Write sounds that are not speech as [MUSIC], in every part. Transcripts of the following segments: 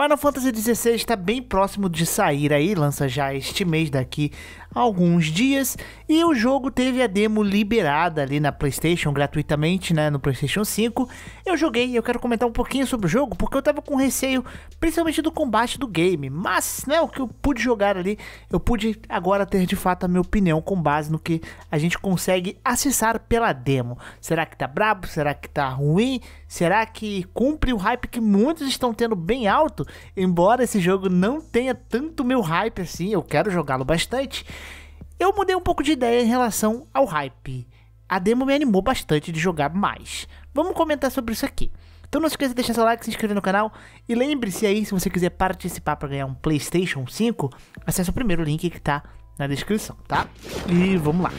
Final Fantasy XVI está bem próximo de sair aí, lança já este mês daqui a alguns dias, e o jogo teve a demo liberada ali na PlayStation gratuitamente, né, no PlayStation 5. Eu joguei, eu quero comentar um pouquinho sobre o jogo, porque eu tava com receio, principalmente do combate do game, mas, né, o que eu pude jogar ali, eu pude agora ter de fato a minha opinião com base no que a gente consegue acessar pela demo. Será que tá brabo? Será que tá ruim? Será que cumpre o hype que muitos estão tendo bem alto? embora esse jogo não tenha tanto meu hype assim, eu quero jogá-lo bastante, eu mudei um pouco de ideia em relação ao hype. A demo me animou bastante de jogar mais. Vamos comentar sobre isso aqui. Então não se esqueça de deixar seu like, se inscrever no canal e lembre-se aí, se você quiser participar para ganhar um PlayStation 5, acesse o primeiro link que está na descrição, tá? E vamos lá.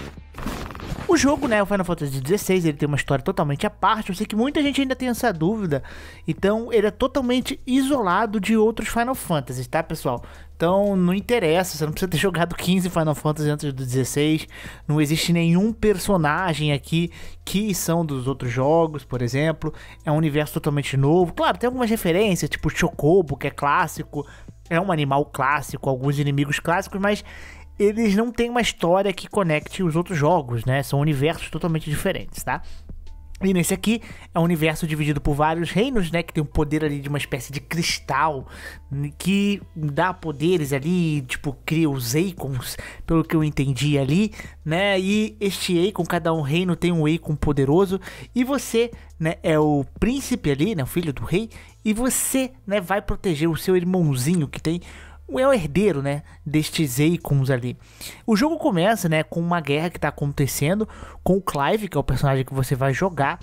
O jogo, né, o Final Fantasy XVI, ele tem uma história totalmente à parte. Eu sei que muita gente ainda tem essa dúvida. Então, ele é totalmente isolado de outros Final Fantasy, tá, pessoal? Então, não interessa, você não precisa ter [LAUGHS] jogado 15 Final Fantasy antes do 16. Não existe nenhum personagem aqui que são dos outros jogos, por exemplo. É um universo totalmente novo. Claro, tem algumas referências, tipo Chocobo, que é clássico, é um animal clássico, alguns inimigos clássicos, mas eles não têm uma história que conecte os outros jogos, né? São universos totalmente diferentes, tá? E nesse aqui é um universo dividido por vários reinos, né? Que tem o um poder ali de uma espécie de cristal que dá poderes ali, tipo, cria os Akons, pelo que eu entendi ali, né? E este Akon, cada um reino tem um Akon poderoso. E você, né, é o príncipe ali, né? O filho do rei. E você, né, vai proteger o seu irmãozinho que tem é o herdeiro, né, destes Akons ali. O jogo começa, né, com uma guerra que está acontecendo com o Clive, que é o personagem que você vai jogar.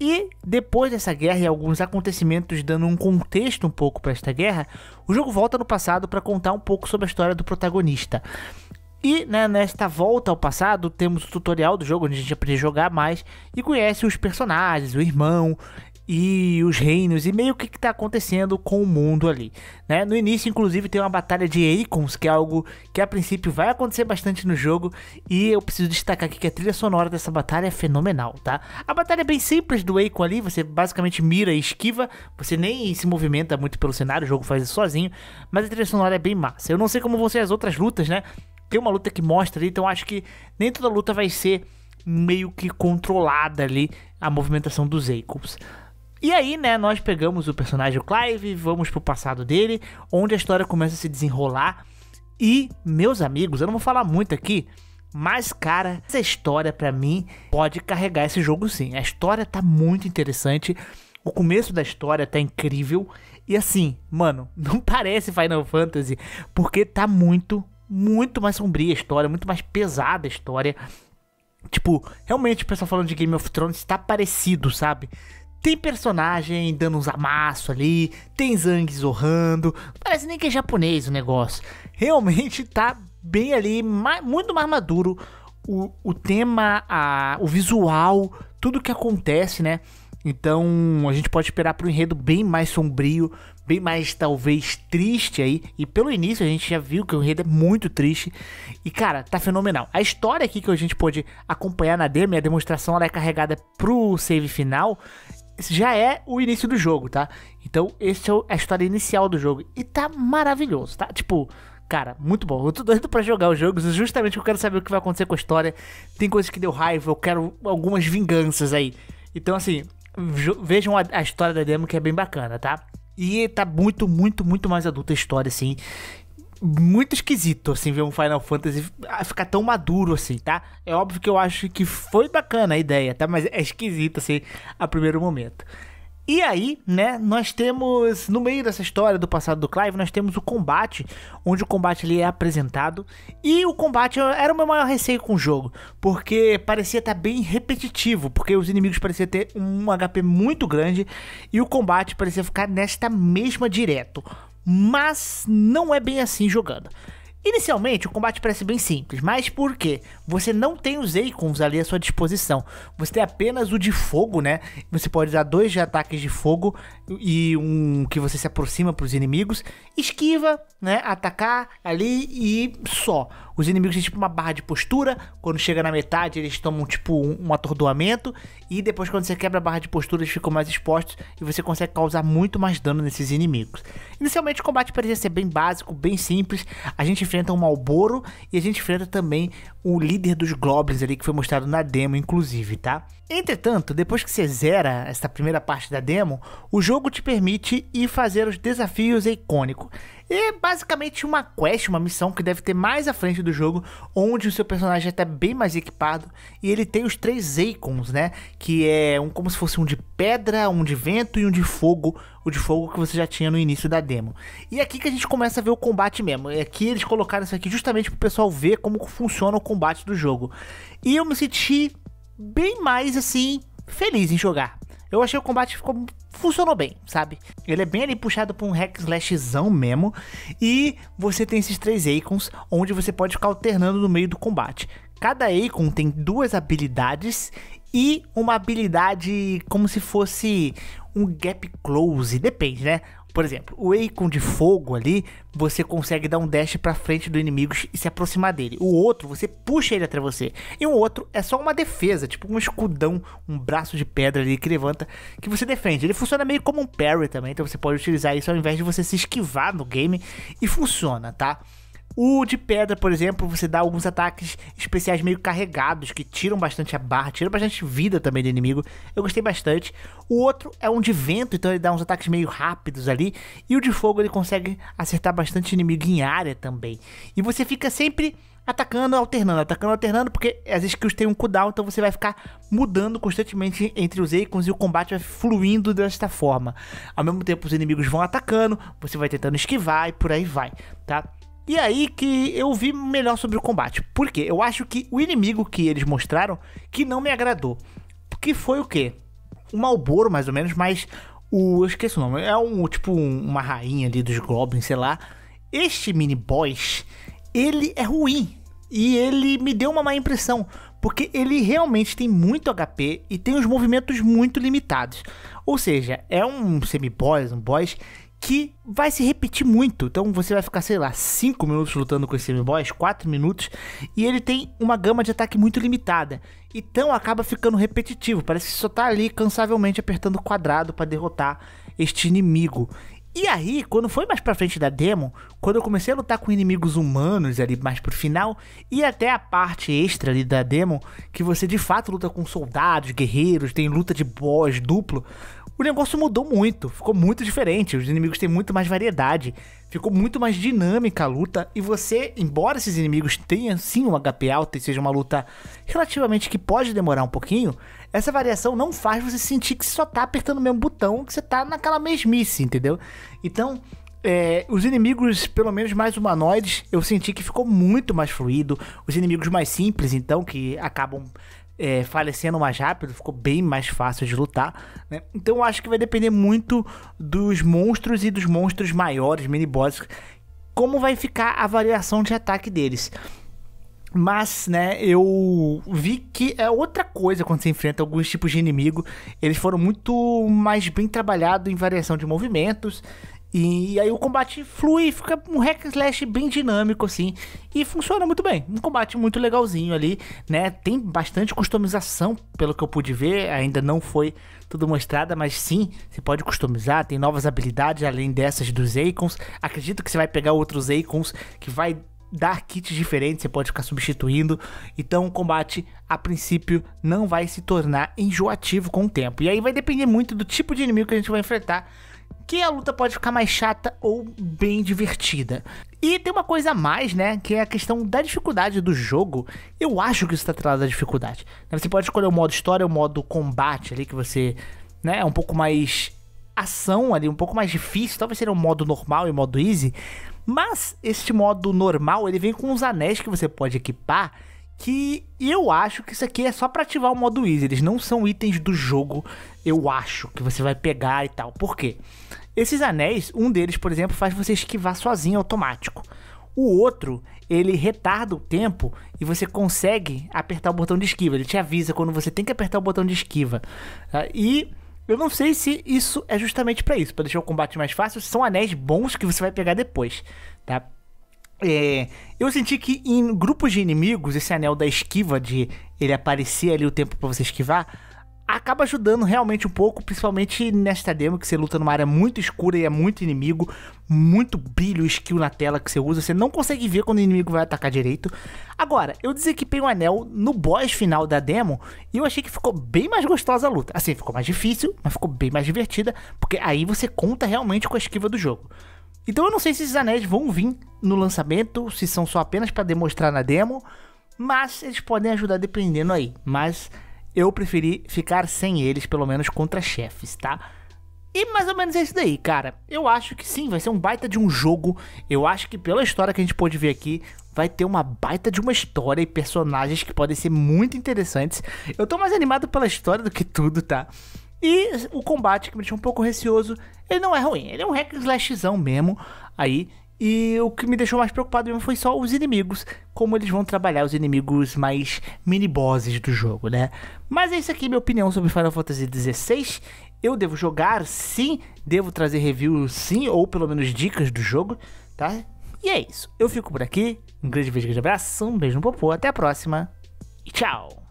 E depois dessa guerra e alguns acontecimentos dando um contexto um pouco para esta guerra, o jogo volta no passado para contar um pouco sobre a história do protagonista. E né, nesta volta ao passado temos o tutorial do jogo onde a gente aprende a jogar mais e conhece os personagens, o irmão, e os reinos e meio que que está acontecendo com o mundo ali, né? No início, inclusive, tem uma batalha de Acons, que é algo que a princípio vai acontecer bastante no jogo e eu preciso destacar aqui que a trilha sonora dessa batalha é fenomenal, tá? A batalha é bem simples do Acon ali, você basicamente mira e esquiva, você nem se movimenta muito pelo cenário, o jogo faz isso sozinho, mas a trilha sonora é bem massa. Eu não sei como vão ser as outras lutas, né? Tem uma luta que mostra ali, então acho que nem toda luta vai ser meio que controlada ali a movimentação dos Acons. E aí, né, nós pegamos o personagem Clive, vamos pro passado dele, onde a história começa a se desenrolar. E, meus amigos, eu não vou falar muito aqui, mas cara, essa história para mim pode carregar esse jogo sim. A história tá muito interessante, o começo da história tá incrível. E assim, mano, [LAUGHS] não parece Final Fantasy, porque tá muito, muito mais sombria a história, muito mais pesada a história. Tipo, realmente o pessoal falando de Game of Thrones tá parecido, sabe? Tem personagem dando uns amassos ali, tem Zang zorrando, parece nem que é japonês o negócio. Realmente tá bem ali, mais, muito mais maduro o, o tema, a, o visual, tudo que acontece, né? Então a gente pode esperar para um enredo bem mais sombrio, bem mais talvez triste aí. E pelo início a gente já viu que o enredo é muito triste. E cara, tá fenomenal. A história aqui que a gente pode acompanhar na demo, a demonstração ela é carregada pro save final já é o início do jogo, tá? Então, essa é a história inicial do jogo. E tá maravilhoso, tá? Tipo, cara, muito bom. Eu tô doido pra jogar os jogos, justamente porque eu quero saber o que vai acontecer com a história. Tem coisas que deu raiva, eu quero algumas vinganças aí. Então, assim, vejam a, a história da demo que é bem bacana, tá? E tá muito, muito, muito mais adulta a história, assim muito esquisito, assim, ver um Final Fantasy ficar tão maduro, assim, tá? É óbvio que eu acho que foi bacana a ideia, tá? Mas é esquisito, assim, a primeiro momento. E aí, né, nós temos, no meio dessa história do passado do Clive, nós temos o combate, onde o combate ali é apresentado. E o combate era o meu maior receio com o jogo, porque parecia estar tá bem repetitivo, porque os inimigos pareciam ter um HP muito grande e o combate parecia ficar nesta mesma direto mas não é bem assim jogando. Inicialmente, o combate parece bem simples, mas por quê? Você não tem os eikons ali à sua disposição. Você tem apenas o de fogo, né? Você pode usar dois de ataques de fogo e um que você se aproxima para os inimigos, esquiva, né? Atacar ali e só. Os inimigos têm tipo uma barra de postura, quando chega na metade eles tomam tipo um, um atordoamento, e depois quando você quebra a barra de postura eles ficam mais expostos e você consegue causar muito mais dano nesses inimigos. Inicialmente, o combate parecia ser bem básico, bem simples. A gente enfrenta enfrenta o um Malboro e a gente enfrenta também o líder dos Goblins ali, que foi mostrado na demo, inclusive, tá? Entretanto, depois que você zera essa primeira parte da demo, o jogo te permite ir fazer os desafios é icônicos. É basicamente uma quest, uma missão que deve ter mais à frente do jogo, onde o seu personagem é tá até bem mais equipado e ele tem os três icons, né? Que é um como se fosse um de pedra, um de vento e um de fogo, o de fogo que você já tinha no início da demo. E é aqui que a gente começa a ver o combate mesmo. É aqui eles colocaram isso aqui justamente para o pessoal ver como funciona o combate do jogo. E eu me senti bem mais assim feliz em jogar. Eu achei o combate ficou funcionou bem, sabe? Ele é bem ali puxado para um hack slashzão mesmo e você tem esses três icons onde você pode ficar alternando no meio do combate. Cada icon tem duas habilidades e uma habilidade como se fosse um gap close, depende, né? Por exemplo, o Eikon de fogo ali, você consegue dar um dash pra frente do inimigo e se aproximar dele. O outro, você puxa ele até você. E o outro é só uma defesa, tipo um escudão, um braço de pedra ali que levanta, que você defende. Ele funciona meio como um parry também, então você pode utilizar isso ao invés de você se esquivar no game. E funciona, tá? O de pedra, por exemplo, você dá alguns ataques especiais meio carregados, que tiram bastante a barra, tiram bastante vida também do inimigo. Eu gostei bastante. O outro é um de vento, então ele dá uns ataques meio rápidos ali. E o de fogo ele consegue acertar bastante inimigo em área também. E você fica sempre atacando, alternando, atacando, alternando, porque as skills têm um cooldown, então você vai ficar mudando constantemente entre os icons e o combate vai fluindo desta forma. Ao mesmo tempo os inimigos vão atacando, você vai tentando esquivar e por aí vai, tá? E aí que eu vi melhor sobre o combate. Por quê? Eu acho que o inimigo que eles mostraram que não me agradou. Que foi o quê? Um Malboro, mais ou menos, mas o. Eu esqueço o nome. É um tipo um, uma rainha ali dos Goblins, sei lá. Este mini boss, ele é ruim. E ele me deu uma má impressão. Porque ele realmente tem muito HP e tem os movimentos muito limitados. Ou seja, é um semi-boss, um boss que vai se repetir muito. Então você vai ficar, sei lá, 5 minutos lutando com esse M-Boss, 4 minutos, e ele tem uma gama de ataque muito limitada. Então acaba ficando repetitivo, parece que só tá ali cansavelmente apertando quadrado para derrotar este inimigo. E aí, quando foi mais pra frente da demo, quando eu comecei a lutar com inimigos humanos ali mais pro final, e até a parte extra ali da demo, que você de fato luta com soldados, guerreiros, tem luta de boss duplo, o negócio mudou muito, ficou muito diferente. Os inimigos têm muito mais variedade, ficou muito mais dinâmica a luta. E você, embora esses inimigos tenham sim um HP alto e seja uma luta relativamente que pode demorar um pouquinho, essa variação não faz você sentir que você só tá apertando o mesmo botão, que você tá naquela mesmice, entendeu? Então, é, os inimigos, pelo menos mais humanoides, eu senti que ficou muito mais fluido. Os inimigos mais simples, então, que acabam é, falecendo mais rápido, ficou bem mais fácil de lutar. Né? Então eu acho que vai depender muito dos monstros e dos monstros maiores, mini-bosses, como vai ficar a variação de ataque deles. Mas, né, eu vi que é outra coisa quando você enfrenta alguns tipos de inimigo. Eles foram muito mais bem trabalhados em variação de movimentos e, e aí o combate flui, fica um hack slash bem dinâmico assim, e funciona muito bem. Um combate muito legalzinho ali, né? Tem bastante customização, pelo que eu pude ver, ainda não foi tudo mostrada, mas sim, você pode customizar, tem novas habilidades além dessas dos icons Acredito que você vai pegar outros icons que vai dar kits diferentes, você pode ficar substituindo. Então o combate, a princípio, não vai se tornar enjoativo com o tempo. E aí vai depender muito do tipo de inimigo que a gente vai enfrentar que a luta pode ficar mais chata ou bem divertida. E tem uma coisa a mais, né? Que é a questão da dificuldade do jogo. Eu acho que isso está atrelado à dificuldade. Né? Você pode escolher o modo história, o modo combate ali, que você né, é um pouco mais ação ali, um pouco mais difícil. Talvez seja o um modo normal e o um modo easy. Mas este modo normal, ele vem com uns anéis que você pode equipar que eu acho que isso aqui é só para ativar o modo easy, eles não são itens do jogo, eu acho que você vai pegar e tal. Por quê? Esses anéis, um deles, por exemplo, faz você esquivar sozinho automático. O outro, ele retarda o tempo e você consegue apertar o botão de esquiva. Ele te avisa quando você tem que apertar o botão de esquiva. Ah, e eu não sei se isso é justamente para isso, para deixar o combate mais fácil. São anéis bons que você vai pegar depois, tá? É, eu senti que em grupos de inimigos, esse anel da esquiva, de ele aparecer ali o tempo para você esquivar, acaba ajudando realmente um pouco, principalmente nesta demo que você luta numa área muito escura e é muito inimigo, muito brilho skill na tela que você usa, você não consegue ver quando o inimigo vai atacar direito. Agora, eu desequipei o um anel no boss final da demo e eu achei que ficou bem mais gostosa a luta. Assim, ficou mais difícil, mas ficou bem mais divertida, porque aí você conta realmente com a esquiva do jogo. Então eu não sei se esses anéis vão vir no lançamento, se são só apenas para demonstrar na demo, mas eles podem ajudar dependendo aí. Mas eu preferi ficar sem eles, pelo menos contra chefes, tá? E mais ou menos é isso daí, cara. Eu acho que sim, vai ser um baita de um jogo. Eu acho que pela história que a gente pôde ver aqui, vai ter uma baita de uma história e personagens que podem ser muito interessantes. Eu tô mais animado pela história do que tudo, tá? E o combate, que me deixou um pouco receoso, ele não é ruim. Ele é um hack slashzão mesmo, aí. E o que me deixou mais preocupado mesmo foi só os inimigos. Como eles vão trabalhar os inimigos mais mini-bosses do jogo, né? Mas é isso aqui, minha opinião sobre Final Fantasy XVI. Eu devo jogar, sim. Devo trazer review, sim. Ou pelo menos dicas do jogo, tá? E é isso. Eu fico por aqui. Um grande beijo, grande abraço. Um beijo no popô. Até a próxima. E tchau.